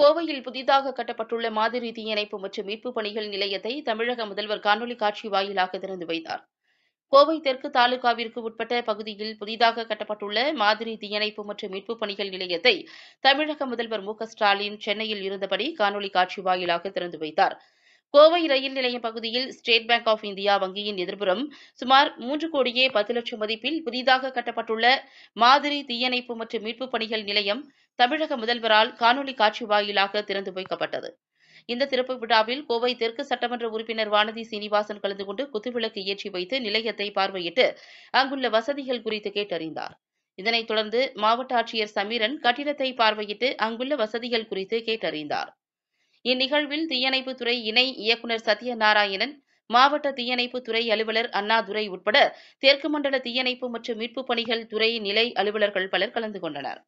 கோவையில் புதிதாக கட்டப்பட்டுள்ள மாதிரி தீயணைப்பு மற்றும் மீட்புப் பணிகள் நிலையத்தை தமிழக முதல்வர் காணொலி காட்சி வாயிலாக திறந்து வைத்தார் கோவை தெற்கு தாலுகாவிற்கு உட்பட்ட பகுதியில் புதிதாக கட்டப்பட்டுள்ள மாதிரி தீயணைப்பு மற்றும் மீட்புப் பணிகள் நிலையத்தை தமிழக முதல்வர் மு ஸ்டாலின் சென்னையில் இருந்தபடி காணொலி காட்சி வாயிலாக திறந்து வைத்தார் கோவை ரயில் நிலையம் பகுதியில் ஸ்டேட் பேங்க் ஆப் இந்தியா வங்கியின் எதிர்புறம் சுமார் மூன்று கோடியே பத்து லட்சம் மதிப்பில் புதிதாக கட்டப்பட்டுள்ள மாதிரி தீயணைப்பு மற்றும் மீட்புப் பணிகள் நிலையம் தமிழக முதல்வரால் காணொலி காட்சி வாயிலாக திறந்து வைக்கப்பட்டது இந்த திறப்பு விழாவில் கோவை தெற்கு சட்டமன்ற உறுப்பினர் வானதி சீனிவாசன் கலந்து கொண்டு குத்துவிளக்கு ஏற்றி வைத்து நிலையத்தை பார்வையிட்டு அங்குள்ள வசதிகள் குறித்து கேட்டறிந்தார் இதனைத் தொடர்ந்து மாவட்ட ஆட்சியர் சமீரன் கட்டிடத்தை பார்வையிட்டு அங்குள்ள வசதிகள் குறித்து கேட்டறிந்தார் இந்நிகழ்வில் தீயணைப்பு துறை இணை இயக்குநர் சத்யநாராயணன் மாவட்ட தீயணைப்பு துறை அலுவலர் அண்ணாதுரை உட்பட தெற்கு மண்டல தீயணைப்பு மற்றும் மீட்புப் பணிகள் துறை நிலை அலுவலர்கள் பலர் கலந்து கொண்டனர்